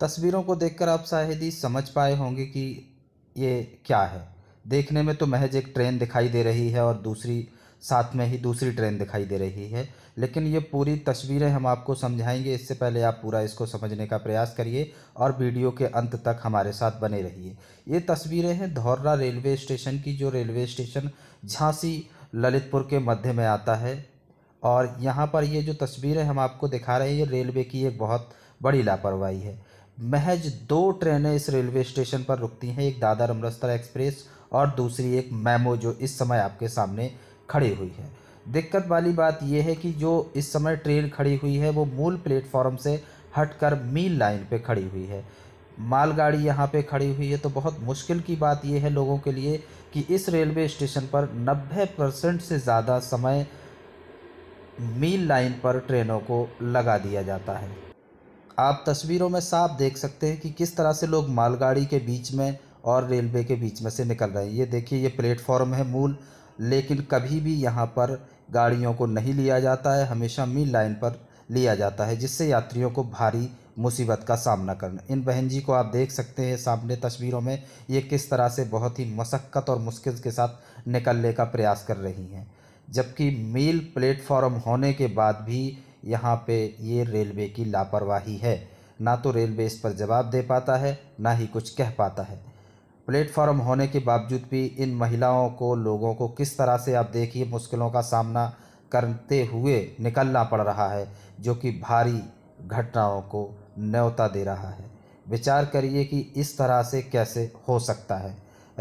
तस्वीरों को देखकर आप शायद ही समझ पाए होंगे कि ये क्या है देखने में तो महज एक ट्रेन दिखाई दे रही है और दूसरी साथ में ही दूसरी ट्रेन दिखाई दे रही है लेकिन ये पूरी तस्वीरें हम आपको समझाएंगे इससे पहले आप पूरा इसको समझने का प्रयास करिए और वीडियो के अंत तक हमारे साथ बने रहिए ये तस्वीरें हैं धौर्रा रेलवे स्टेशन की जो रेलवे स्टेशन झांसी ललितपुर के मध्य में आता है और यहाँ पर ये जो तस्वीरें हम आपको दिखा रहे हैं ये रेलवे की एक बहुत बड़ी लापरवाही है महज दो ट्रेनें इस रेलवे स्टेशन पर रुकती हैं एक दादर अमृतसर एक्सप्रेस और दूसरी एक मैमो जो इस समय आपके सामने खड़ी हुई है दिक्कत वाली बात यह है कि जो इस समय ट्रेन खड़ी हुई है वो मूल प्लेटफॉर्म से हटकर मील लाइन पे खड़ी हुई है मालगाड़ी यहाँ पे खड़ी हुई है तो बहुत मुश्किल की बात यह है लोगों के लिए कि इस रेलवे स्टेशन पर 90 परसेंट से ज़्यादा समय मील लाइन पर ट्रेनों को लगा दिया जाता है आप तस्वीरों में साफ देख सकते हैं कि किस तरह से लोग मालगाड़ी के बीच में और रेलवे के बीच में से निकल रहे हैं ये देखिए ये प्लेटफॉर्म है मूल लेकिन कभी भी यहाँ पर गाड़ियों को नहीं लिया जाता है हमेशा मीन लाइन पर लिया जाता है जिससे यात्रियों को भारी मुसीबत का सामना करना इन बहन जी को आप देख सकते हैं सामने तस्वीरों में ये किस तरह से बहुत ही मशक्क़त और मुश्किल के साथ निकलने का प्रयास कर रही हैं जबकि मील प्लेटफॉर्म होने के बाद भी यहाँ पे ये रेलवे की लापरवाही है ना तो रेलवे इस पर जवाब दे पाता है ना ही कुछ कह पाता है प्लेटफॉर्म होने के बावजूद भी इन महिलाओं को लोगों को किस तरह से आप देखिए मुश्किलों का सामना करते हुए निकलना पड़ रहा है जो कि भारी घटनाओं को न्यौता दे रहा है विचार करिए कि इस तरह से कैसे हो सकता है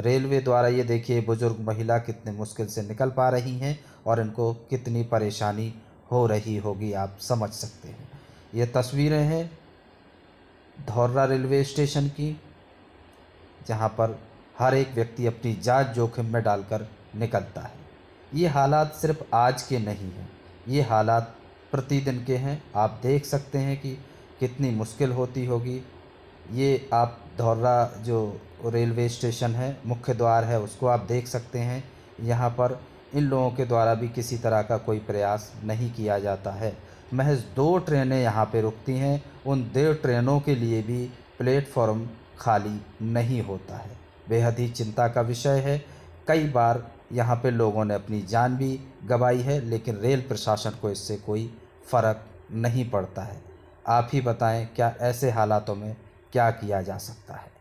रेलवे द्वारा ये देखिए बुज़ुर्ग महिला कितने मुश्किल से निकल पा रही हैं और इनको कितनी परेशानी हो रही होगी आप समझ सकते हैं ये तस्वीरें हैं धौर्रा रेलवे स्टेशन की जहाँ पर हर एक व्यक्ति अपनी जान जोखिम में डालकर निकलता है ये हालात सिर्फ आज के नहीं हैं ये हालात प्रतिदिन के हैं आप देख सकते हैं कि कितनी मुश्किल होती होगी ये आप धौर्रा जो रेलवे स्टेशन है मुख्य द्वार है उसको आप देख सकते हैं यहाँ पर इन लोगों के द्वारा भी किसी तरह का कोई प्रयास नहीं किया जाता है महज दो ट्रेनें यहाँ पर रुकती हैं उन दो ट्रेनों के लिए भी प्लेटफॉर्म खाली नहीं होता है बेहद ही चिंता का विषय है कई बार यहाँ पे लोगों ने अपनी जान भी गंवाई है लेकिन रेल प्रशासन को इससे कोई फ़र्क नहीं पड़ता है आप ही बताएं क्या ऐसे हालातों में क्या किया जा सकता है